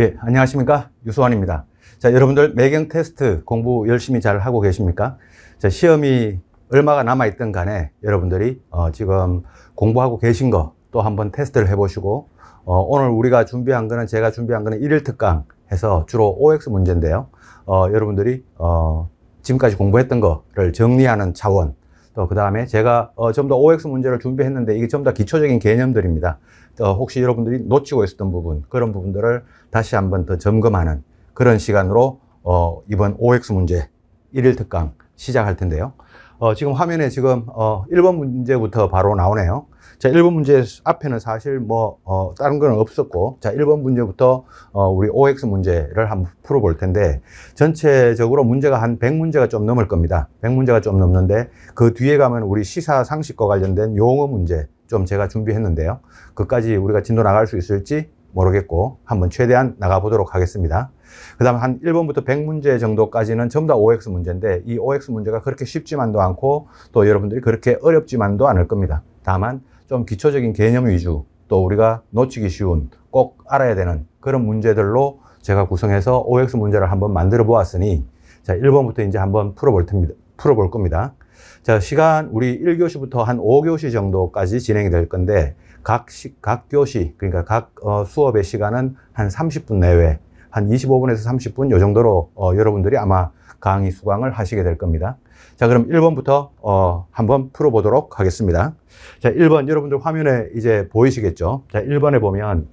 예, 안녕하십니까. 유수환입니다. 자, 여러분들 매경 테스트 공부 열심히 잘 하고 계십니까? 자, 시험이 얼마가 남아있던 간에 여러분들이 어, 지금 공부하고 계신 거 또 한번 테스트를 해보시고, 어, 오늘 우리가 준비한 거는 제가 준비한 거는 일일 특강 해서 주로 OX 문제인데요. 어, 여러분들이 어, 지금까지 공부했던 거를 정리하는 차원, 또 그 다음에 제가 어, 좀더 OX 문제를 준비했는데 이게 좀 더 기초적인 개념들입니다. 어, 혹시 여러분들이 놓치고 있었던 부분 그런 부분들을 다시 한번 더 점검하는 그런 시간으로 어, 이번 OX 문제 1일 특강 시작할 텐데요. 어, 지금 화면에 지금 어, 1번 문제부터 바로 나오네요. 자, 1번 문제 앞에는 사실 뭐, 어, 다른 건 없었고, 자, 1번 문제부터, 어, 우리 OX 문제를 한번 풀어볼 텐데, 전체적으로 문제가 한 100문제가 좀 넘을 겁니다. 100문제가 좀 넘는데, 그 뒤에 가면 우리 시사 상식과 관련된 용어 문제 좀 제가 준비했는데요. 그까지 우리가 진도 나갈 수 있을지 모르겠고, 한번 최대한 나가보도록 하겠습니다. 그 다음 한 1번부터 100문제 정도까지는 전부 다 OX 문제인데, 이 OX 문제가 그렇게 쉽지만도 않고, 또 여러분들이 그렇게 어렵지만도 않을 겁니다. 다만, 좀 기초적인 개념 위주 또 우리가 놓치기 쉬운 꼭 알아야 되는 그런 문제들로 제가 구성해서 OX 문제를 한번 만들어 보았으니 자 1번부터 이제 한번 풀어볼 텐데 풀어볼 겁니다. 자 시간 우리 1교시부터 한 5교시 정도까지 진행이 될 건데 각, 시, 각 교시 그러니까 각 어, 수업의 시간은 한 30분 내외 한 25분에서 30분 요 정도로 어, 여러분들이 아마 강의 수강을 하시게 될 겁니다. 자, 그럼 1번부터 어, 한번 풀어보도록 하겠습니다. 자, 1번 여러분들 화면에 이제 보이시겠죠? 자, 1번에 보면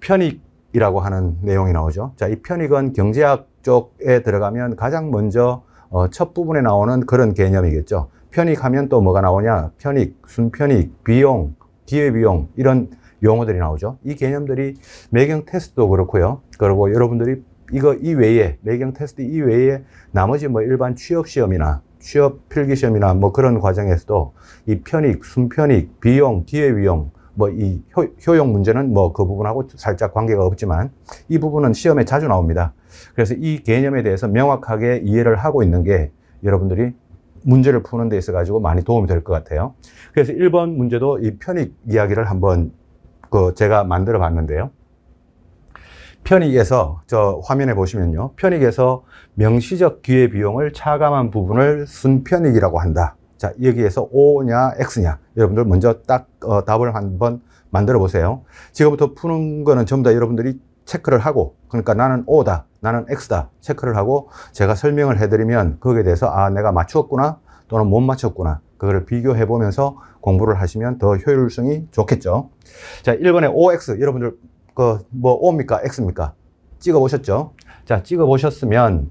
편익이라고 하는 내용이 나오죠. 자, 이 편익은 경제학 쪽에 들어가면 가장 먼저 어, 첫 부분에 나오는 그런 개념이겠죠. 편익하면 또 뭐가 나오냐? 편익, 순편익, 비용, 기회비용 이런 용어들이 나오죠. 이 개념들이 매경 테스트도 그렇고요. 그리고 여러분들이 이거 이외에 매경 테스트 이외에 나머지 뭐 일반 취업 시험이나 취업 필기 시험이나 뭐 그런 과정에서도 이 편익, 순편익, 비용, 기회 위용뭐 이 효용 문제는 뭐 그 부분하고 살짝 관계가 없지만 이 부분은 시험에 자주 나옵니다. 그래서 이 개념에 대해서 명확하게 이해를 하고 있는 게 여러분들이 문제를 푸는 데 있어 가지고 많이 도움이 될 것 같아요. 그래서 1번 문제도 이 편익 이야기를 한번 그 제가 만들어 봤는데요. 편익에서 저 화면에 보시면요. 편익에서 명시적 기회 비용을 차감한 부분을 순편익이라고 한다. 자, 여기에서 O냐 X냐. 여러분들 먼저 딱 어, 답을 한번 만들어 보세요. 지금부터 푸는 거는 전부 다 여러분들이 체크를 하고 그러니까 나는 O다. 나는 X다. 체크를 하고 제가 설명을 해 드리면 거기에 대해서 아, 내가 맞추었구나. 또는 못 맞췄구나. 그거를 비교해 보면서 공부를 하시면 더 효율성이 좋겠죠. 자, 1번에 OX 여러분들 그뭐 O입니까? X입니까? 찍어보셨죠? 자, 찍어보셨으면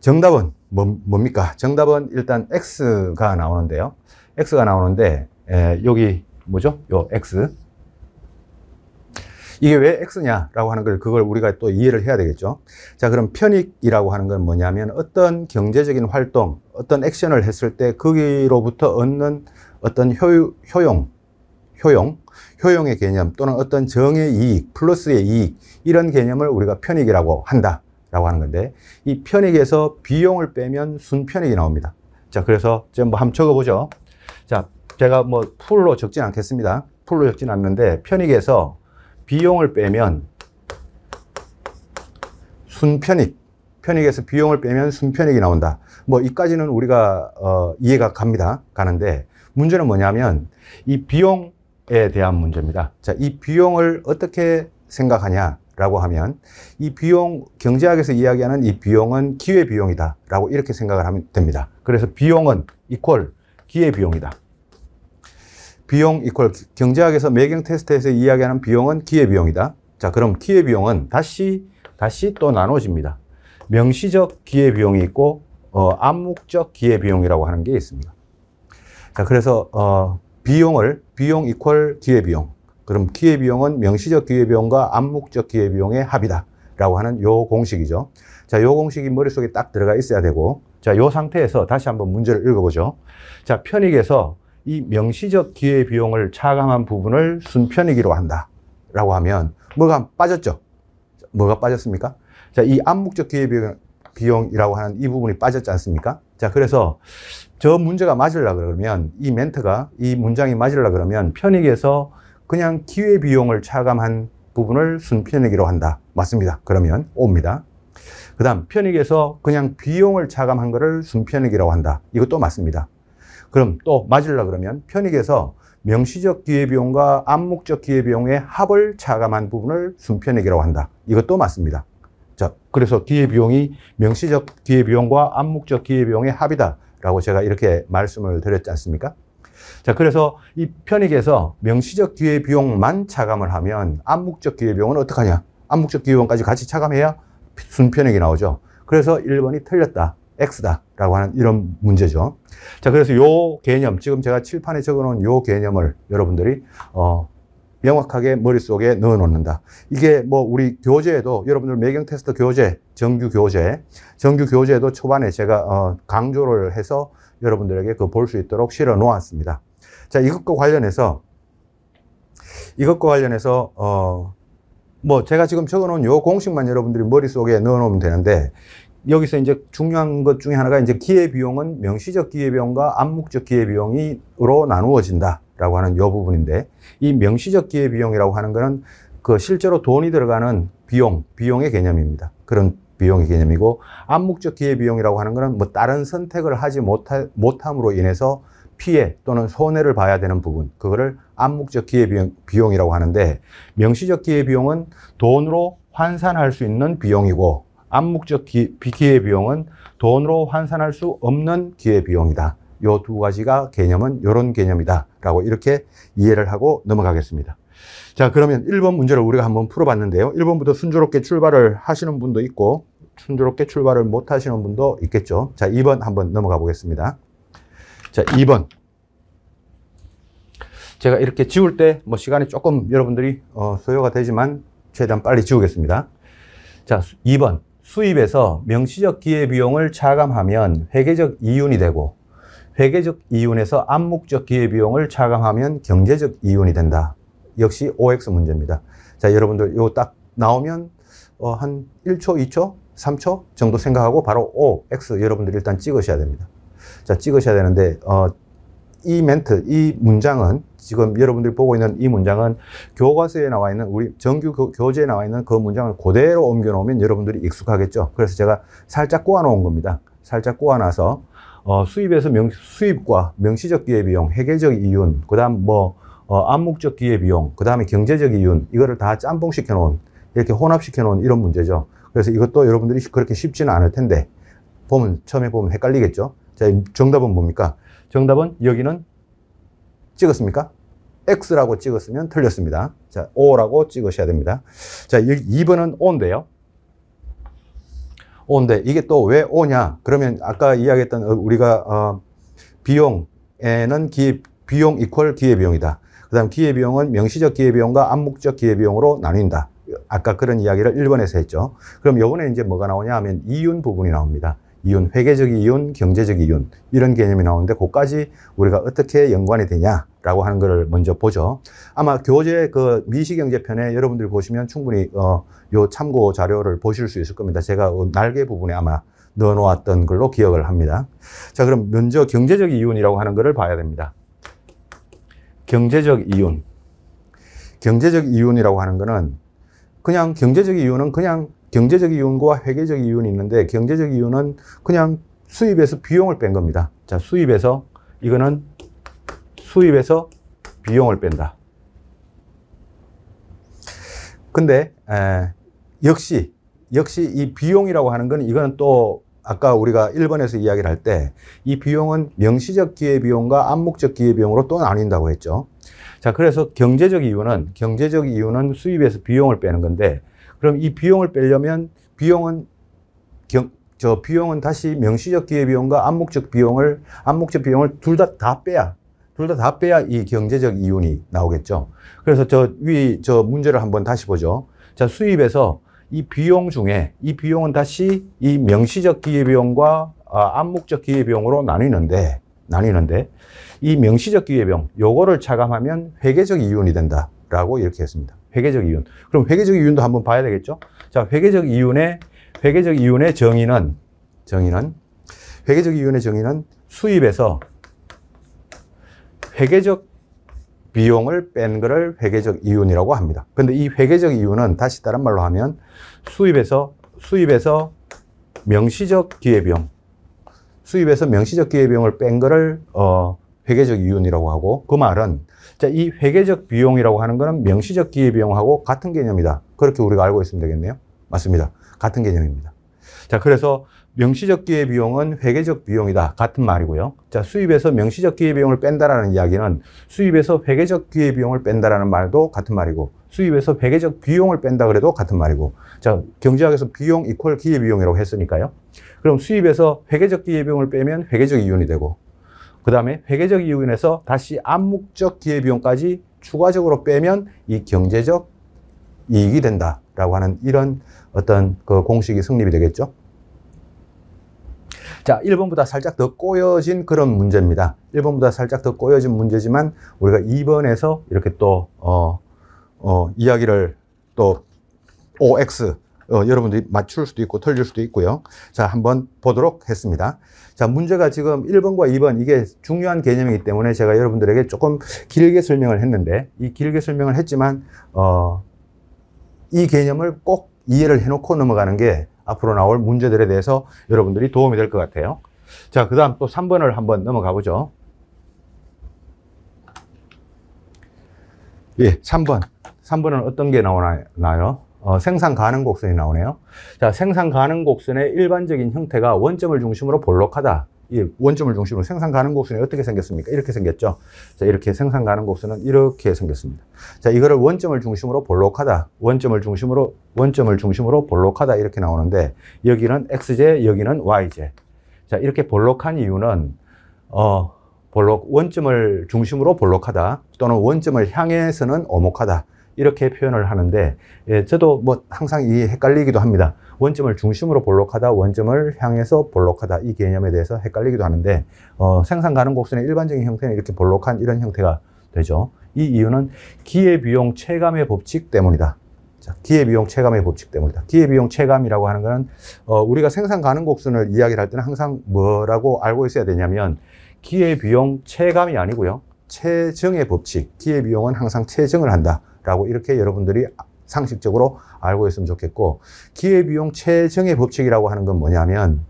정답은 뭐, 뭡니까? 정답은 일단 X가 나오는데요. X가 나오는데 에, 예, 여기 뭐죠? 요 X. 이게 왜 X냐라고 하는 걸 그걸 우리가 또 이해를 해야 되겠죠. 자, 그럼 편익이라고 하는 건 뭐냐면 어떤 경제적인 활동, 어떤 액션을 했을 때 거기로부터 얻는 어떤 효, 효용, 효용, 효용의 개념 또는 어떤 정의 이익, 플러스의 이익 이런 개념을 우리가 편익이라고 한다라고 하는 건데 이 편익에서 비용을 빼면 순편익이 나옵니다. 자, 그래서 지금 뭐 한번 적어보죠. 자, 제가 뭐 풀로 적진 않겠습니다. 풀로 적진 않는데 편익에서 비용을 빼면 순편익, 편익에서 비용을 빼면 순편익이 나온다. 뭐 이까지는 우리가 어, 이해가 갑니다. 가는데 문제는 뭐냐면 이 비용 비용에 대한 문제입니다. 자, 이 비용을 어떻게 생각하냐라고 하면 이 비용 경제학에서 이야기하는 이 비용은 기회 비용이다라고 이렇게 생각을 하면 됩니다. 그래서 비용은 이퀄 기회 비용이다. 비용 이퀄 경제학에서 매경 테스트에서 이야기하는 비용은 기회 비용이다. 자, 그럼 기회 비용은 다시 다시 또 나눠집니다. 명시적 기회 비용이 있고 어, 암묵적 기회 비용이라고 하는 게 있습니다. 자, 그래서 어, 비용을 비용 이퀄 기회비용 그럼 기회비용은 명시적 기회비용과 암묵적 기회비용의 합이다 라고 하는 요 공식이죠 자 요 공식이 머릿속에 딱 들어가 있어야 되고 자 요 상태에서 다시 한번 문제를 읽어보죠 자 편익에서 이 명시적 기회비용을 차감한 부분을 순편익이라고 한다 라고 하면 뭐가 빠졌죠 뭐가 빠졌습니까 자 이 암묵적 기회비용이라고 하는 이 부분이 빠졌지 않습니까 자 그래서 저 문제가 맞으려 고 그러면 이 멘트가 이 문장이 맞으려 고 그러면 편익에서 그냥 기회 비용을 차감한 부분을 순편익이라고 한다. 맞습니다. 그러면 옵니다. 그다음 편익에서 그냥 비용을 차감한 것을 순편익이라고 한다. 이것도 맞습니다. 그럼 또 맞으려 고 그러면 편익에서 명시적 기회비용과 암묵적 기회비용의 합을 차감한 부분을 순편익이라고 한다. 이것도 맞습니다. 자, 그래서 기회비용이 명시적 기회비용과 암묵적 기회비용의 합이다. 라고 제가 이렇게 말씀을 드렸지 않습니까? 자, 그래서 이 편익에서 명시적 기회 비용만 차감을 하면 암묵적 기회 비용은 어떡하냐? 암묵적 기회 비용까지 같이 차감해야 순편익이 나오죠. 그래서 1번이 틀렸다. X다. 라고 하는 이런 문제죠. 자, 그래서 요 개념, 지금 제가 칠판에 적어 놓은 요 개념을 여러분들이, 어, 명확하게 머릿속에 넣어 놓는다. 이게 뭐 우리 교재에도 여러분들 매경 테스트 교재, 정규 교재, 정규 교재에도 초반에 제가 어, 강조를 해서 여러분들에게 그 볼 수 있도록 실어 놓았습니다. 자, 이것과 관련해서 이것과 관련해서 어, 뭐 제가 지금 적어 놓은 요 공식만 여러분들이 머릿속에 넣어 놓으면 되는데 여기서 이제 중요한 것 중에 하나가 이제 기회 비용은 명시적 기회 비용과 암묵적 기회 비용이로 나누어진다. 라고 하는 요 부분인데 이 명시적 기회 비용이라고 하는 거는 그 실제로 돈이 들어가는 비용, 비용의 개념입니다. 그런 비용의 개념이고 암묵적 기회 비용이라고 하는 거는 뭐 다른 선택을 하지 못하, 못함으로 인해서 피해 또는 손해를 봐야 되는 부분 그거를 암묵적 기회 비용, 비용이라고 하는데 명시적 기회 비용은 돈으로 환산할 수 있는 비용이고 암묵적 기회 비용은 돈으로 환산할 수 없는 기회 비용이다. 요두 가지가 개념은 요런 개념이다라고 이렇게 이해를 하고 넘어가겠습니다. 자, 그러면 1번 문제를 우리가 한번 풀어봤는데요. 1번부터 순조롭게 출발을 하시는 분도 있고, 순조롭게 출발을 못 하시는 분도 있겠죠. 자, 2번 한번 넘어가 보겠습니다. 자, 2번. 제가 이렇게 지울 때 뭐 시간이 조금 여러분들이 어, 소요가 되지만 최대한 빨리 지우겠습니다. 자, 2번. 수입에서 명시적 기회비용을 차감하면 회계적 이윤이 되고 회계적 이윤에서 암묵적 기회비용을 차감하면 경제적 이윤이 된다. 역시 OX 문제입니다. 자, 여러분들 이거 딱 나오면 어, 한 1초, 2초, 3초 정도 생각하고 바로 O, X 여러분들 일단 찍으셔야 됩니다. 자, 찍으셔야 되는데 어, 이 멘트, 이 문장은 지금 여러분들이 보고 있는 이 문장은 교과서에 나와 있는 우리 정규 교, 재에 나와 있는 그 문장을 그대로 옮겨 놓으면 여러분들이 익숙하겠죠. 그래서 제가 살짝 꼬아 놓은 겁니다. 살짝 꼬아 놔서 어, 수입에서 명, 수입과 명시적 기회 비용, 해결적 이윤, 그다음 뭐 어, 암묵적 기회 비용, 그다음에 경제적 이윤 이거를 다 짬뽕시켜 놓은 이렇게 혼합시켜 놓은 이런 문제죠. 그래서 이것도 여러분들이 그렇게 쉽지는 않을 텐데 보면 처음에 보면 헷갈리겠죠. 자, 정답은 뭡니까? 정답은 여기는 찍었습니까? X라고 찍었으면 틀렸습니다. 자, O라고 찍으셔야 됩니다. 자, 2번은 O인데요. 오는데 이게 또 왜 오냐? 그러면 아까 이야기했던 어, 우리가 어, 비용에는 기회, 비용 이퀄 기회비용이다. 그 다음 기회비용은 명시적 기회비용과 암묵적 기회비용으로 나뉜다. 아까 그런 이야기를 1번에서 했죠. 그럼 요번에 이제 뭐가 나오냐 하면 이윤 부분이 나옵니다. 이윤, 회계적 이윤, 경제적 이윤 이런 개념이 나오는데 그까지 우리가 어떻게 연관이 되냐 라고 하는 것을 먼저 보죠. 아마 교재 그 미시경제편에 여러분들이 보시면 충분히 어, 요 참고 자료를 보실 수 있을 겁니다. 제가 어, 날개 부분에 아마 넣어 놓았던 걸로 기억을 합니다. 자, 그럼 먼저 경제적 이윤이라고 하는 것을 봐야 됩니다. 경제적 이윤. 경제적 이윤이라고 하는 거는 그냥 경제적 이윤은 그냥 경제적 이윤과 회계적 이윤이 있는데 경제적 이윤은 그냥 수입에서 비용을 뺀 겁니다. 자, 수입에서 이거는 수입에서 비용을 뺀다. 근데 에, 역시 역시 이 비용이라고 하는 건 이거는 또 아까 우리가 1번에서 이야기를 할 때 이 비용은 명시적 기회비용과 암묵적 기회비용으로 또 나뉜다고 했죠. 자, 그래서 경제적 이유는 경제적 이유는 수입에서 비용을 빼는 건데 그럼 이 비용을 빼려면 비용은 경, 저 비용은 다시 명시적 기회비용과 암묵적 비용을 암묵적 비용을 둘 다 다 빼야 둘다다 빼야 이 경제적 이윤이 나오겠죠. 그래서 저 위 저 문제를 한번 다시 보죠. 자, 수입에서 이 비용 중에 이 비용은 다시 이 명시적 기회비용과 아, 암묵적 기회비용으로 나뉘는데 나뉘는데 이 명시적 기회비용 요거를 차감하면 회계적 이윤이 된다라고 이렇게 했습니다. 회계적 이윤. 그럼 회계적 이윤도 한번 봐야 되겠죠? 자, 회계적 이윤의 회계적 이윤의 정의는 정의는 회계적 이윤의 정의는 수입에서 회계적 비용을 뺀 것을 회계적 이윤이라고 합니다. 근데 이 회계적 이윤은 다시 다른 말로 하면 수입에서 수입에서 명시적 기회비용 수입에서 명시적 기회비용을 뺀 것을 어, 회계적 이윤이라고 하고 그 말은 자, 이 회계적 비용이라고 하는 것은 명시적 기회비용하고 같은 개념이다. 그렇게 우리가 알고 있으면 되겠네요. 맞습니다. 같은 개념입니다. 자, 그래서 명시적 기회 비용은 회계적 비용이다. 같은 말이고요. 자, 수입에서 명시적 기회 비용을 뺀다라는 이야기는 수입에서 회계적 기회 비용을 뺀다라는 말도 같은 말이고 수입에서 회계적 비용을 뺀다 그래도 같은 말이고 자, 경제학에서 비용 이퀄 기회 비용이라고 했으니까요. 그럼 수입에서 회계적 기회 비용을 빼면 회계적 이윤이 되고 그 다음에 회계적 이윤에서 다시 암묵적 기회 비용까지 추가적으로 빼면 이 경제적 이익이 된다라고 하는 이런 어떤 그 공식이 성립이 되겠죠. 자, 1번보다 살짝 더 꼬여진 그런 문제입니다. 1번보다 살짝 더 꼬여진 문제지만 우리가 2번에서 이렇게 또, 어, 어, 이야기를 또 OX, 어, 여러분들이 맞출 수도 있고 틀릴 수도 있고요. 자, 한번 보도록 했습니다. 자, 문제가 지금 1번과 2번 이게 중요한 개념이기 때문에 제가 여러분들에게 조금 길게 설명을 했는데 이 길게 설명을 했지만 어, 이 개념을 꼭 이해를 해놓고 넘어가는 게 앞으로 나올 문제들에 대해서 여러분들이 도움이 될 것 같아요. 자, 그 다음 또 3번을 한번 넘어가 보죠. 예, 3번. 3번은 어떤 게 나오나요? 어, 생산 가능 곡선이 나오네요. 자, 생산 가능 곡선의 일반적인 형태가 원점을 중심으로 볼록하다. 이 원점을 중심으로 생산 가능 곡선이 어떻게 생겼습니까? 이렇게 생겼죠. 자, 이렇게 생산 가능 곡선은 이렇게 생겼습니다. 자, 이거를 원점을 중심으로 볼록하다. 원점을 중심으로 원점을 중심으로 볼록하다 이렇게 나오는데 여기는 x제, 여기는 y제. 자, 이렇게 볼록한 이유는 어 볼록 원점을 중심으로 볼록하다 또는 원점을 향해서는 오목하다. 이렇게 표현을 하는데 예, 저도 뭐 항상 이 헷갈리기도 합니다. 원점을 중심으로 볼록하다, 원점을 향해서 볼록하다 이 개념에 대해서 헷갈리기도 하는데 어, 생산 가능 곡선의 일반적인 형태는 이렇게 볼록한 이런 형태가 되죠. 이 이유는 기회비용 체감의 법칙 때문이다. 자, 기회비용 체감의 법칙 때문이다. 기회비용 체감이라고 하는 것은 어, 우리가 생산 가능 곡선을 이야기를 할 때는 항상 뭐라고 알고 있어야 되냐면 기회비용 체감이 아니고요. 체증의 법칙. 기회비용은 항상 체증을 한다. 라고 이렇게 여러분들이 상식적으로 알고 있으면 좋겠고 기회비용 최정의 법칙이라고 하는 건 뭐냐면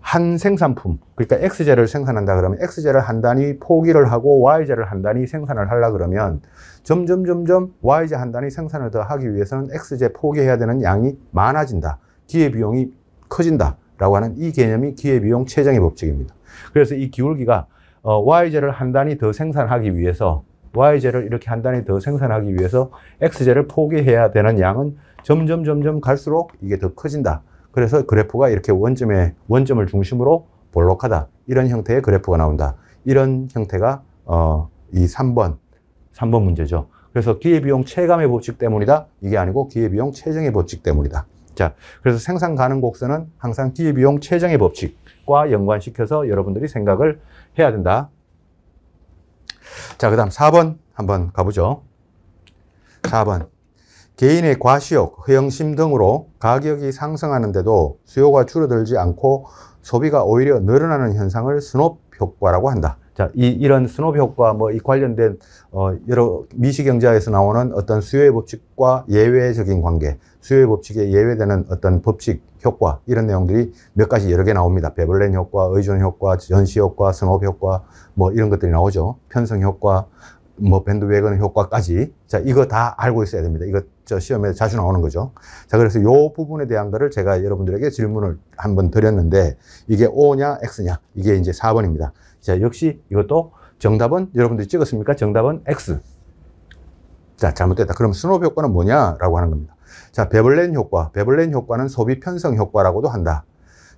한 생산품 그러니까 X제를 생산한다 그러면 X제를 한 단위 포기를 하고 Y제를 한 단위 생산을 하려 그러면 점점 점점 Y제 한 단위 생산을 더 하기 위해서는 X제 포기해야 되는 양이 많아진다 기회비용이 커진다 라고 하는 이 개념이 기회비용 최정의 법칙입니다 그래서 이 기울기가 어, Y제를 한 단위 더 생산하기 위해서 y제를 이렇게 한 단위 더 생산하기 위해서 x제를 포기해야 되는 양은 점점 점점 갈수록 이게 더 커진다. 그래서 그래프가 이렇게 원점에 원점을 중심으로 볼록하다. 이런 형태의 그래프가 나온다. 이런 형태가 어, 이 3번 3번 문제죠. 그래서 기회비용 체감의 법칙 때문이다. 이게 아니고 기회비용 최정의 법칙 때문이다. 자, 그래서 생산 가능 곡선은 항상 기회비용 최정의 법칙과 연관시켜서 여러분들이 생각을 해야 된다. 자, 그 다음 4번 한번 가보죠. 4번. 개인의 과시욕, 허영심 등으로 가격이 상승하는데도 수요가 줄어들지 않고 소비가 오히려 늘어나는 현상을 스노 효과라고 한다. 자, 이, 이런 스노브 효과, 뭐, 이 관련된, 어, 여러 미시경제학에서 나오는 어떤 수요의 법칙과 예외적인 관계, 수요의 법칙에 예외되는 어떤 법칙, 효과, 이런 내용들이 몇 가지 여러 개 나옵니다. 베블렌 효과, 의존 효과, 전시 효과, 스노브 효과, 뭐, 이런 것들이 나오죠. 편성 효과, 뭐 밴드웨건 효과까지 자 이거 다 알고 있어야 됩니다. 이거 저 시험에 자주 나오는 거죠. 자 그래서 요 부분에 대한 거를 제가 여러분들에게 질문을 한번 드렸는데 이게 O냐 X냐 이게 이제 4번입니다. 자 역시 이것도 정답은 여러분들이 찍었습니까? 정답은 X. 자 잘못됐다. 그럼 스노우 효과는 뭐냐라고 하는 겁니다. 자 베블렌 효과, 베블렌 효과는 소비 편성 효과라고도 한다.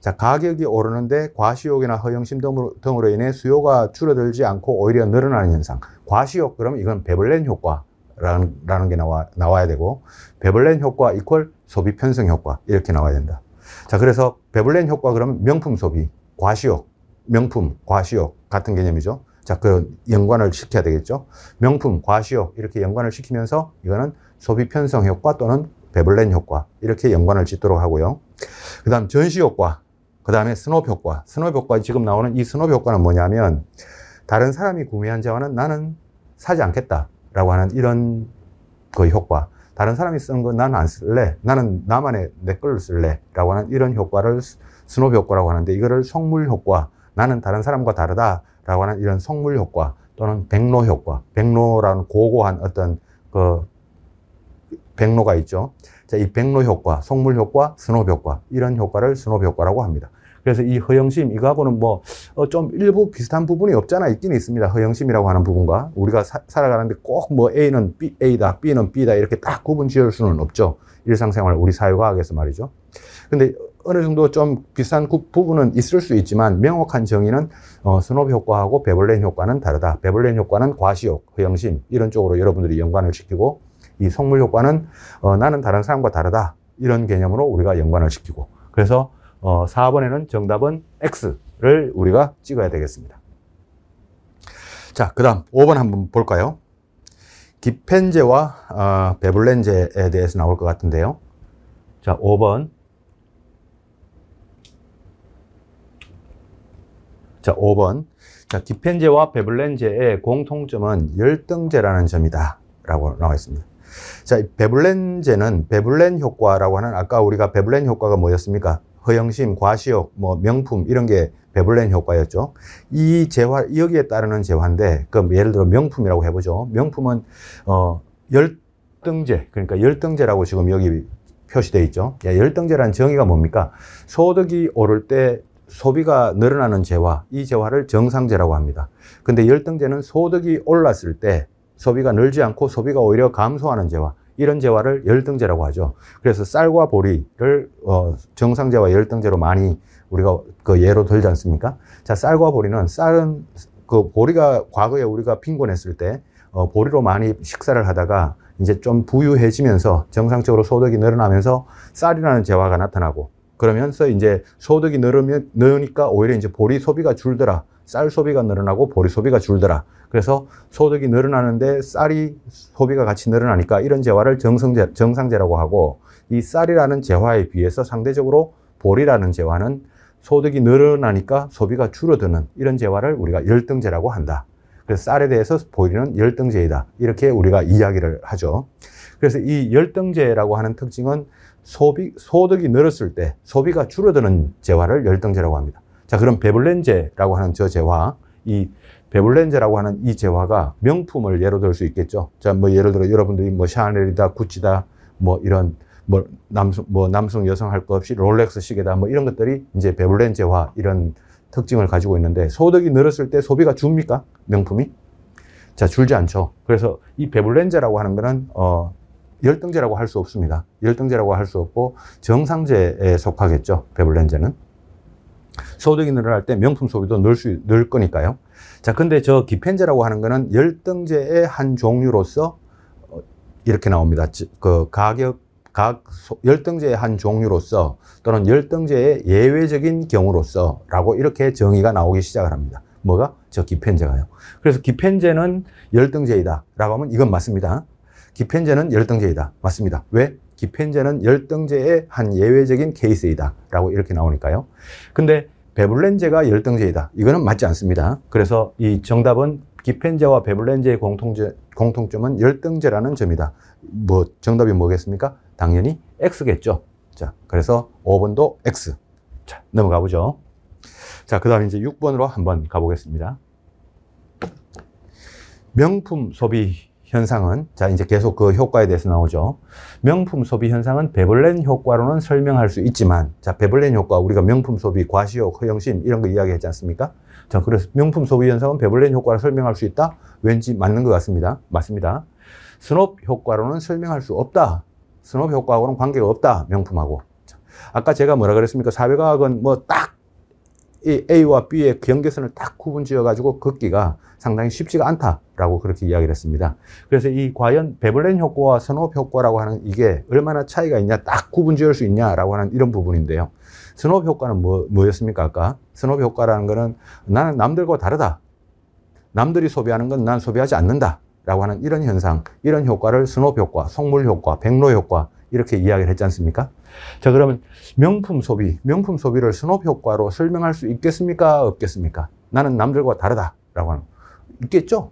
자, 가격이 오르는데 과시욕이나 허영심 등으로, 등으로 인해 수요가 줄어들지 않고 오히려 늘어나는 현상. 과시욕, 그럼 이건 베블렌 효과라는 라는 게 나와, 나와야 되고, 베블렌 효과 이퀄 소비 편성 효과. 이렇게 나와야 된다. 자, 그래서 베블렌 효과 그러면 명품 소비, 과시욕, 명품, 과시욕 같은 개념이죠. 자, 그 연관을 시켜야 되겠죠. 명품, 과시욕 이렇게 연관을 시키면서 이거는 소비 편성 효과 또는 베블렌 효과 이렇게 연관을 짓도록 하고요. 그 다음 전시 효과 그 다음에 스노우 효과. 스노우 효과, 지금 나오는 이스노우 효과는 뭐냐면, 다른 사람이 구매한 자와는 나는 사지 않겠다. 라고 하는 이런 그 효과. 다른 사람이 쓴거 나는 안 쓸래. 나는 나만의 내 걸로 쓸래. 라고 하는 이런 효과를 스노우 효과라고 하는데, 이거를 성물 효과. 나는 다른 사람과 다르다. 라고 하는 이런 성물 효과. 또는 백로 효과. 백로라는 고고한 어떤 그 백로가 있죠. 자, 이 백로 효과, 속물 효과, 스노 효과 이런 효과를 스노 효과라고 합니다. 그래서 이 허영심 이거하고는 뭐좀 어, 일부 비슷한 부분이 없잖아 있긴 있습니다. 허영심이라고 하는 부분과 우리가 사, 살아가는데 꼭 뭐 A는 B, A다, B는 B다 이렇게 딱 구분 지을 수는 없죠. 일상생활 우리 사회과학에서 말이죠. 근데 어느 정도 좀 비슷한 부분은 있을 수 있지만 명확한 정의는 어, 스노 효과하고 베벌렌 효과는 다르다. 베벌렌 효과는 과시욕, 허영심 이런 쪽으로 여러분들이 연관을 시키고 이 성물 효과는 어, 나는 다른 사람과 다르다 이런 개념으로 우리가 연관을 시키고 그래서 어, 4번에는 정답은 X를 우리가 찍어야 되겠습니다. 자, 그 다음 5번 한번 볼까요? 디펜제와 어, 아, 베블렌제에 대해서 나올 것 같은데요. 자, 5번. 자, 5번. 자, 디펜제와 베블렌제의 공통점은 열등제라는 점이다. 라고 나와 있습니다. 자, 베블렌제는 베블렌 효과라고 하는 아까 우리가 베블렌 효과가 뭐였습니까? 허영심, 과시욕, 뭐 명품 이런 게 베블렌 효과였죠. 이 재화 여기에 따르는 재화인데 그럼 예를 들어 명품이라고 해 보죠. 명품은 어 열등제 그러니까 열등제라고 지금 여기 표시돼 있죠. 야, 열등제란 정의가 뭡니까? 소득이 오를 때 소비가 늘어나는 재화, 이 재화를 정상재라고 합니다. 근데 열등제는 소득이 올랐을 때 소비가 늘지 않고 소비가 오히려 감소하는 재화 이런 재화를 열등재라고 하죠. 그래서 쌀과 보리를 어, 정상재와 열등재로 많이 우리가 그 예로 들지 않습니까? 자, 쌀과 보리는 쌀은 그 보리가 과거에 우리가 빈곤했을 때 어, 보리로 많이 식사를 하다가 이제 좀 부유해지면서 정상적으로 소득이 늘어나면서 쌀이라는 재화가 나타나고 그러면서 이제 소득이 늘으면 늘으니까 오히려 이제 보리 소비가 줄더라. 쌀 소비가 늘어나고 보리 소비가 줄더라. 그래서 소득이 늘어나는데 쌀이 소비가 같이 늘어나니까 이런 재화를 정성재, 정상재라고 하고 이 쌀이라는 재화에 비해서 상대적으로 보리라는 재화는 소득이 늘어나니까 소비가 줄어드는 이런 재화를 우리가 열등재라고 한다. 그래서 쌀에 대해서 보리는 열등재이다. 이렇게 우리가 이야기를 하죠. 그래서 이 열등재라고 하는 특징은 소비, 소득이 늘었을 때 소비가 줄어드는 재화를 열등재라고 합니다. 자, 그럼 베블렌제라고 하는 저 재화, 이 베블렌제라고 하는 이 재화가 명품을 예로 들 수 있겠죠. 자, 뭐 예를 들어 여러분들이 뭐 샤넬이다, 구찌다, 뭐 이런 뭐 남성, 뭐 남성 여성 할 것 없이 롤렉스 시계다, 뭐 이런 것들이 이제 베블렌제화 이런 특징을 가지고 있는데 소득이 늘었을 때 소비가 줍니까? 명품이? 자, 줄지 않죠. 그래서 이 베블렌제라고 하는 거는 어, 열등제라고 할 수 없습니다. 열등제라고 할 수 없고 정상제에 속하겠죠. 베블렌제는. 소득이 늘어날 때 명품 소비도 늘 수, 늘 거니까요. 자, 근데 저 기펜제라고 하는 거는 열등제의 한 종류로서 어, 이렇게 나옵니다. 그 가격, 각 열등제의 한 종류로서 또는 열등제의 예외적인 경우로서 라고 이렇게 정의가 나오기 시작을 합니다. 뭐가? 저 기펜제가요. 그래서 기펜제는 열등제이다 라고 하면 이건 맞습니다. 기펜제는 열등제이다. 맞습니다. 왜? 기펜제는 열등제의 한 예외적인 케이스이다라고 이렇게 나오니까요. 근데 베블렌제가 열등제이다. 이거는 맞지 않습니다. 그래서 이 정답은 기펜제와 베블렌제의 공통제, 공통점은 열등제라는 점이다. 뭐 정답이 뭐겠습니까? 당연히 X겠죠. 자, 그래서 5번도 X. 자, 넘어가 보죠. 자, 그다음 이제 6번으로 한번 가보겠습니다. 명품 소비 현상은 자 이제 계속 그 효과에 대해서 나오죠. 명품 소비 현상은 베블렌 효과로는 설명할 수 있지만 자 베블렌 효과 우리가 명품 소비 과시욕 허영심 이런 거 이야기했지 않습니까? 자 그래서 명품 소비 현상은 베블렌 효과로 설명할 수 있다. 왠지 맞는 것 같습니다. 맞습니다. 스노프 효과로는 설명할 수 없다. 스노프 효과하고는 관계가 없다. 명품하고. 자, 아까 제가 뭐라 그랬습니까? 사회과학은 뭐 딱 이 A와 B의 경계선을 딱 구분 지어 가지고 걷기가 상당히 쉽지가 않다라고 그렇게 이야기를 했습니다. 그래서 이 과연 베블렌 효과와 스노프 효과라고 하는 이게 얼마나 차이가 있냐 딱 구분 지을 수 있냐라고 하는 이런 부분인데요. 스노프 효과는 뭐, 뭐였습니까? 아까 스노프 효과라는 거는 나는 남들과 다르다. 남들이 소비하는 건 난 소비하지 않는다. 라고 하는 이런 현상, 이런 효과를 스노프 효과, 속물 효과, 백로 효과, 이렇게 이야기를 했지 않습니까? 자, 그러면 명품 소비, 명품 소비를 스노프 효과로 설명할 수 있겠습니까? 없겠습니까? 나는 남들과 다르다. 라고 하는. 있겠죠.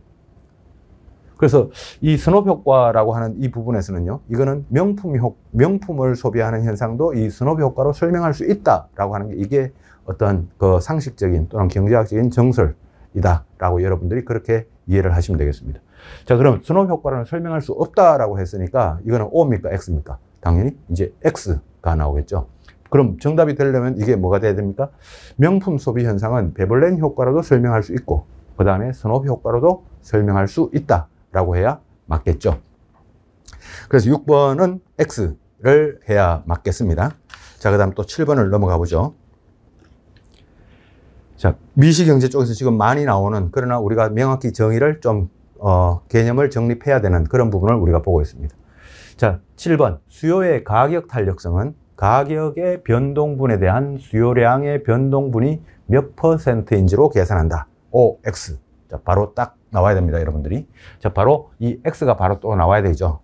그래서 이 스노 우 효과라고 하는 이 부분에서는요. 이거는 명품 효, 명품을 소비하는 현상도 이 스노 우 효과로 설명할 수 있다라고 하는 게 이게 어떤 그 상식적인 또는 경제학적인 정설이다라고 여러분들이 그렇게 이해를 하시면 되겠습니다. 자, 그럼 스노 우 효과라는 설명할 수 없다라고 했으니까 이거는 O입니까? X입니까? 당연히 이제 X가 나오겠죠. 그럼 정답이 되려면 이게 뭐가 돼야 됩니까? 명품 소비 현상은 베벌렌 효과라도 설명할 수 있고 그 다음에 선호흡 효과로도 설명할 수 있다라고 해야 맞겠죠. 그래서 6번은 X를 해야 맞겠습니다. 자, 그 다음 또 7번을 넘어가 보죠. 자, 미시경제 쪽에서 지금 많이 나오는, 그러나 우리가 명확히 정의를 좀, 어, 개념을 정립해야 되는 그런 부분을 우리가 보고 있습니다. 자, 7번. 수요의 가격 탄력성은 가격의 변동분에 대한 수요량의 변동분이 몇 퍼센트인지로 계산한다. OX. 자, 바로 딱 나와야 됩니다, 여러분들이. 자, 바로 이 X가 바로 또 나와야 되죠.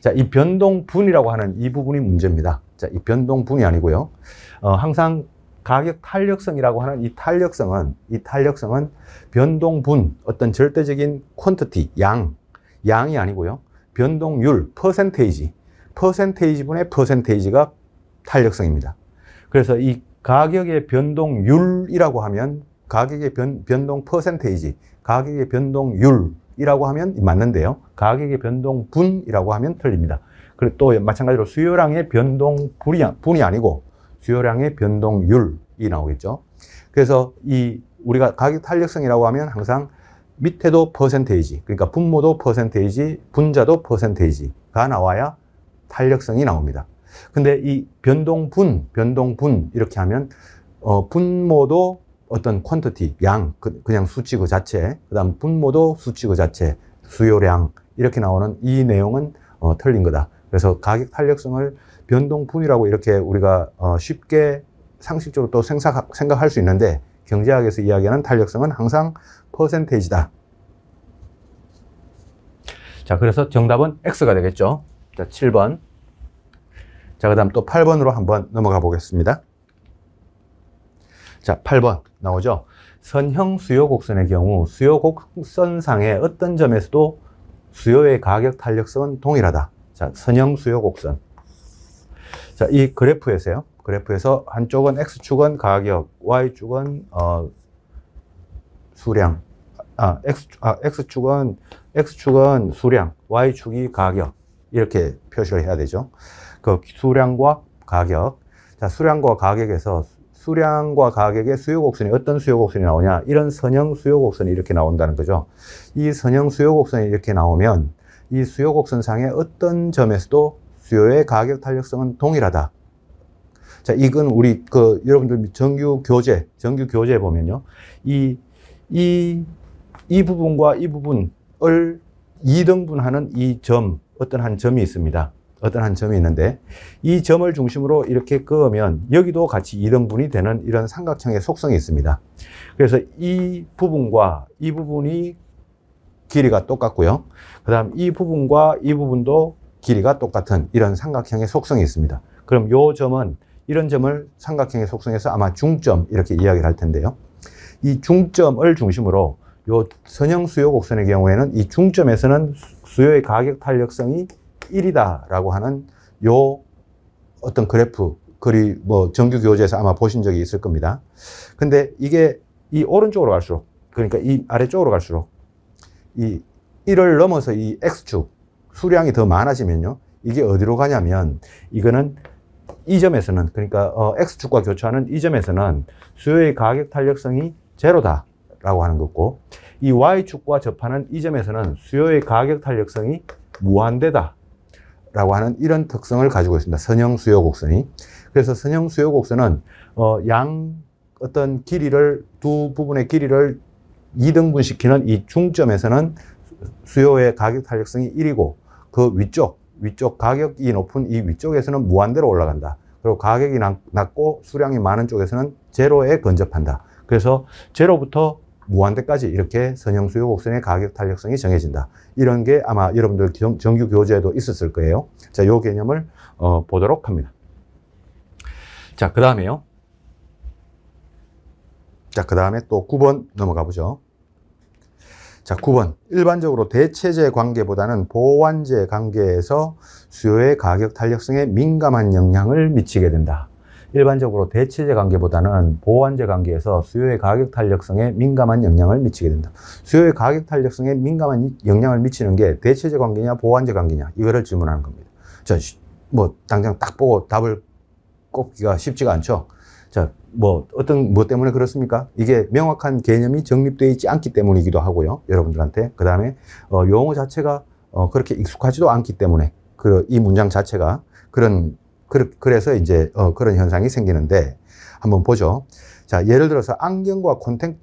자, 이 변동분이라고 하는 이 부분이 문제입니다. 자, 이 변동분이 아니고요. 어, 항상 가격 탄력성이라고 하는 이 탄력성은 이 탄력성은 변동분 어떤 절대적인 퀀티티 양 양이 아니고요. 변동률 퍼센테이지 퍼센테이지 분의 퍼센테이지가 탄력성입니다. 그래서 이 가격의 변동률이라고 하면 가격의 변, 변동 퍼센테이지, 가격의 변동율이라고 하면 맞는데요. 가격의 변동분이라고 하면 틀립니다. 그리고 또 마찬가지로 수요량의 변동분이, 분이 아니고 수요량의 변동율이 나오겠죠. 그래서 이 우리가 가격 탄력성이라고 하면 항상 밑에도 퍼센테이지, 그러니까 분모도 퍼센테이지, 분자도 퍼센테이지가 나와야 탄력성이 나옵니다. 근데 이 변동분, 변동분 이렇게 하면 어, 분모도 어떤 퀀티티, 양, 그, 냥 수치 그 자체, 그 다음 분모도 수치 그 자체, 수요량, 이렇게 나오는 이 내용은 어, 틀린 거다. 그래서 가격 탄력성을 변동분이라고 이렇게 우리가 어, 쉽게 상식적으로 또 생각, 생각할 수 있는데 경제학에서 이야기하는 탄력성은 항상 퍼센테이지다. 자, 그래서 정답은 X가 되겠죠. 자, 7번. 자, 그 다음 또 8번으로 한번 넘어가 보겠습니다. 자, 8번 나오죠? 선형 수요 곡선의 경우 수요 곡선상의 어떤 점에서도 수요의 가격 탄력성은 동일하다. 자, 선형 수요 곡선. 자, 이 그래프에서요. 그래프에서 한쪽은 X축은 가격, Y축은 어, 수량. 아, X, 아, X축은, X축은 수량, Y축이 가격. 이렇게 표시를 해야 되죠. 그 수량과 가격. 자, 수량과 가격에서 수량과 가격의 수요 곡선이 어떤 수요 곡선이 나오냐 이런 선형 수요 곡선이 이렇게 나온다는 거죠. 이 선형 수요 곡선이 이렇게 나오면 이 수요 곡선상의 어떤 점에서도 수요의 가격 탄력성은 동일하다. 자, 이건 우리 그 여러분들 정규 교재, 정규 교재 보면요. 이 이 이 부분과 이 부분을 이등분하는 이 점 어떤 한 점이 있습니다. 어떤 한 점이 있는데 이 점을 중심으로 이렇게 끄면 여기도 같이 이등분이 되는 이런 삼각형의 속성이 있습니다. 그래서 이 부분과 이 부분이 길이가 똑같고요. 그 다음 이 부분과 이 부분도 길이가 똑같은 이런 삼각형의 속성이 있습니다. 그럼 요 점은 이런 점을 삼각형의 속성에서 아마 중점 이렇게 이야기를 할 텐데요. 이 중점을 중심으로 요 선형 수요 곡선의 경우에는 이 중점에서는 수요의 가격 탄력성이 1이다라고 하는 요 어떤 그래프 그리 뭐 정규 교재에서 아마 보신 적이 있을 겁니다. 근데 이게 이 오른쪽으로 갈수록 그러니까 이 아래쪽으로 갈수록 이 1을 넘어서 이 x축 수량이 더 많아지면요. 이게 어디로 가냐면 이거는 이 점에서는 그러니까 어, x축과 교차하는 이 점에서는 수요의 가격 탄력성이 제로다라고 하는 거고 이 y축과 접하는 이 점에서는 수요의 가격 탄력성이 무한대다 라고 하는 이런 특성을 가지고 있습니다. 선형 수요 곡선이. 그래서 선형 수요 곡선은 어, 양 어떤 길이를 두 부분의 길이를 이등분 시키는 이 중점에서는 수요의 가격 탄력성이 1이고 그 위쪽 위쪽 가격이 높은 이 위쪽에서는 무한대로 올라간다. 그리고 가격이 낮고 수량이 많은 쪽에서는 제로에 근접한다. 그래서 제로부터 무한대까지 이렇게 선형수요 곡선의 가격 탄력성이 정해진다. 이런 게 아마 여러분들 정규 교재에도 있었을 거예요. 자, 요 개념을 어, 보도록 합니다. 자, 그 다음에요. 자, 그 다음에 또 9번 넘어가 보죠. 자, 9번. 일반적으로 대체제 관계보다는 보완제 관계에서 수요의 가격 탄력성에 민감한 영향을 미치게 된다. 일반적으로 대체제 관계보다는 보완제 관계에서 수요의 가격 탄력성에 민감한 영향을 미치게 된다. 수요의 가격 탄력성에 민감한 영향을 미치는 게 대체제 관계냐 보완제 관계냐 이거를 질문하는 겁니다. 자, 뭐 당장 딱 보고 답을 꼽기가 쉽지가 않죠. 자, 뭐 어떤 뭐 때문에 그렇습니까? 이게 명확한 개념이 정립되어 있지 않기 때문이기도 하고요. 여러분들한테 그다음에 어, 용어 자체가 어, 그렇게 익숙하지도 않기 때문에 그 이 문장 자체가 그런 그래서 이제 어, 그런 현상이 생기는데 한번 보죠. 자, 예를 들어서 안경과 콘택트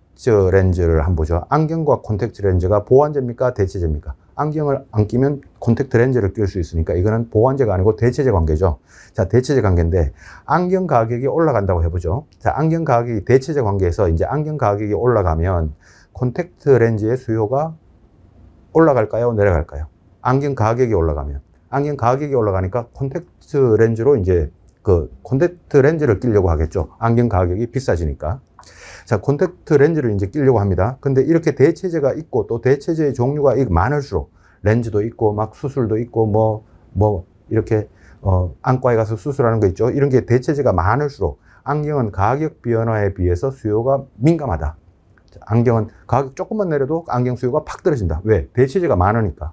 렌즈를 한번 보죠. 안경과 콘택트 렌즈가 보완제입니까? 대체제입니까? 안경을 안 끼면 콘택트 렌즈를 낄 수 있으니까 이거는 보완제가 아니고 대체제 관계죠. 자, 대체제 관계인데 안경 가격이 올라간다고 해보죠. 자, 안경 가격이 대체제 관계에서 이제 안경 가격이 올라가면 콘택트 렌즈의 수요가 올라갈까요? 내려갈까요? 안경 가격이 올라가면. 안경 가격이 올라가니까 콘택트 렌즈로 이제 그 콘택트 렌즈를 끼려고 하겠죠. 안경 가격이 비싸지니까. 자, 콘택트 렌즈를 이제 끼려고 합니다. 근데 이렇게 대체제가 있고 또 대체제의 종류가 많을수록 렌즈도 있고 막 수술도 있고 뭐뭐 뭐 이렇게 어 안과에 가서 수술하는 거 있죠. 이런 게 대체제가 많을수록 안경은 가격 변화에 비해서 수요가 민감하다. 안경은 가격 조금만 내려도 안경 수요가 팍 떨어진다. 왜? 대체제가 많으니까.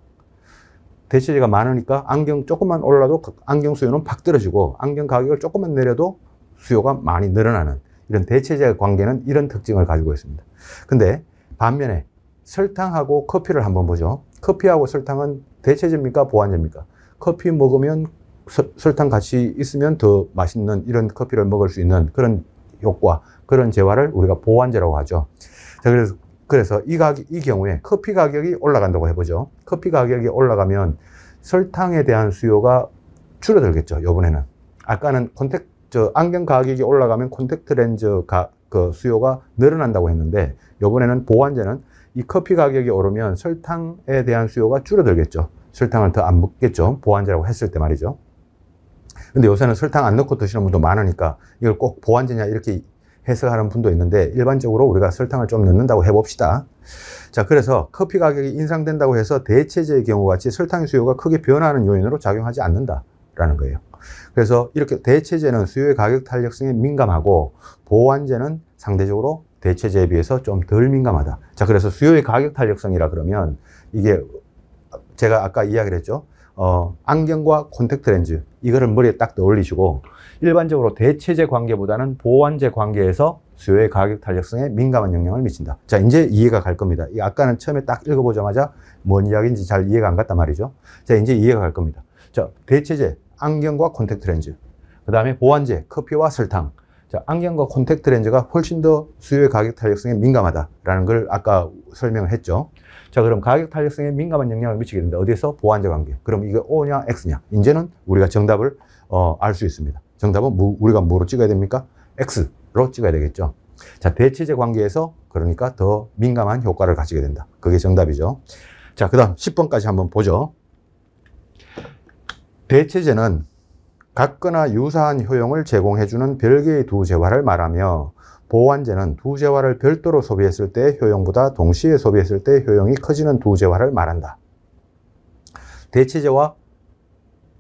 대체재가 많으니까 안경 조금만 올라도 안경 수요는 팍 떨어지고 안경 가격을 조금만 내려도 수요가 많이 늘어나는 이런 대체재 관계는 이런 특징을 가지고 있습니다. 근데 반면에 설탕하고 커피를 한번 보죠. 커피하고 설탕은 대체제입니까? 보완제입니까? 커피 먹으면 서, 설탕 같이 있으면 더 맛있는 이런 커피를 먹을 수 있는 그런 효과, 그런 재화를 우리가 보완제라고 하죠. 자, 그래서 그래서 이, 가이 경우에 커피 가격이 올라간다고 해보죠. 커피 가격이 올라가면 설탕에 대한 수요가 줄어들겠죠. 요번에는. 아까는 콘택, 저 안경 가격이 올라가면 콘택트 렌즈 가, 그 수요가 늘어난다고 했는데 요번에는 보완제는 이 커피 가격이 오르면 설탕에 대한 수요가 줄어들겠죠. 설탕을 더 안 먹겠죠. 보완제라고 했을 때 말이죠. 근데 요새는 설탕 안 넣고 드시는 분도 많으니까 이걸 꼭 보완제냐 이렇게 해석하는 분도 있는데 일반적으로 우리가 설탕을 좀 넣는다고 해봅시다. 자, 그래서 커피 가격이 인상된다고 해서 대체제의 경우 같이 설탕의 수요가 크게 변하는 요인으로 작용하지 않는다라는 거예요. 그래서 이렇게 대체제는 수요의 가격 탄력성에 민감하고 보완제는 상대적으로 대체제에 비해서 좀 덜 민감하다. 자, 그래서 수요의 가격 탄력성이라 그러면 이게 제가 아까 이야기를 했죠. 어, 안경과 콘택트 렌즈 이거를 머리에 딱 떠올리시고 일반적으로 대체제 관계보다는 보완제 관계에서 수요의 가격 탄력성에 민감한 영향을 미친다. 자, 이제 이해가 갈 겁니다. 이 아까는 처음에 딱 읽어보자마자 뭔 이야기인지 잘 이해가 안 갔단 말이죠. 자, 이제 이해가 갈 겁니다. 자, 대체제, 안경과 콘택트 렌즈. 그 다음에 보완제, 커피와 설탕. 자, 안경과 콘택트 렌즈가 훨씬 더 수요의 가격 탄력성에 민감하다라는 걸 아까 설명을 했죠. 자, 그럼 가격 탄력성에 민감한 영향을 미치게 된다. 어디에서? 보완적 관계. 그럼 이게 O냐 X냐? 이제는 우리가 정답을 어, 알수 있습니다. 정답은 뭐, 우리가 뭐로 찍어야 됩니까? X로 찍어야 되겠죠. 자, 대체제 관계에서 그러니까 더 민감한 효과를 가지게 된다. 그게 정답이죠. 자, 그 다음 10번까지 한번 보죠. 대체제는 같거나 유사한 효용을 제공해주는 별개의 두 재화를 말하며 보완재는 두 재화를 별도로 소비했을 때의 효용보다 동시에 소비했을 때의 효용이 커지는 두 재화를 말한다. 대체재와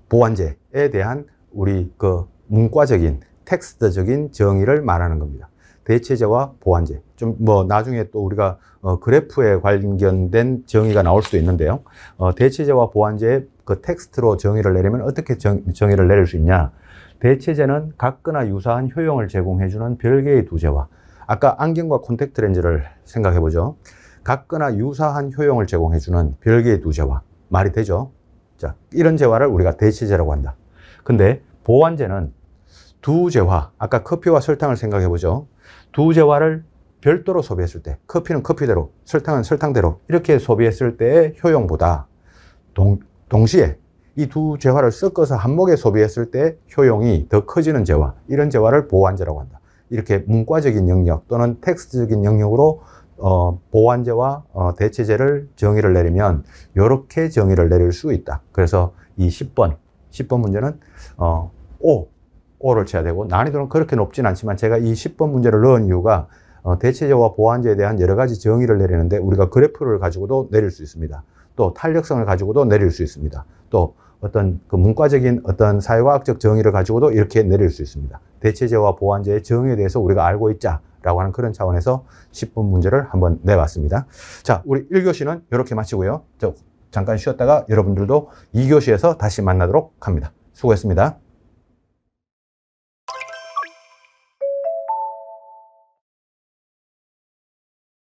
보완재에 대한 우리 그 문과적인 텍스트적인 정의를 말하는 겁니다. 대체재와 보완재. 좀뭐 나중에 또 우리가 어 그래프에 관련된 정의가 나올 수도 있는데요. 어 대체재와 보완재의 그 텍스트로 정의를 내리면 어떻게 정, 정의를 내릴 수 있냐. 대체제는 같거나 유사한 효용을 제공해주는 별개의 두제와 아까 안경과 콘택트 렌즈를 생각해보죠. 같거나 유사한 효용을 제공해주는 별개의 두제와 말이 되죠. 자, 이런 재화를 우리가 대체제라고 한다. 근데 보완재는 두제화 아까 커피와 설탕을 생각해보죠. 두제화를 별도로 소비했을 때, 커피는 커피대로, 설탕은 설탕대로 이렇게 소비했을 때의 효용보다 동, 동시에 이 두 재화를 섞어서 한목에 소비했을 때 효용이 더 커지는 재화, 이런 재화를 보완재라고 한다. 이렇게 문과적인 영역 또는 텍스트적인 영역으로 어, 보완재와 어, 대체재를 정의를 내리면 이렇게 정의를 내릴 수 있다. 그래서 이 10번, 10번 문제는 어, O, O를 쳐야 되고 난이도는 그렇게 높진 않지만 제가 이 10번 문제를 넣은 이유가 어, 대체재와 보완재에 대한 여러 가지 정의를 내리는데 우리가 그래프를 가지고도 내릴 수 있습니다. 또 탄력성을 가지고도 내릴 수 있습니다. 또 어떤 그 문과적인 어떤 사회과학적 정의를 가지고도 이렇게 내릴 수 있습니다. 대체제와 보완제의 정의에 대해서 우리가 알고 있자라고 하는 그런 차원에서 10분 문제를 한번 내봤습니다. 자, 우리 1교시는 이렇게 마치고요. 저 잠깐 쉬었다가 여러분들도 2교시에서 다시 만나도록 합니다. 수고했습니다.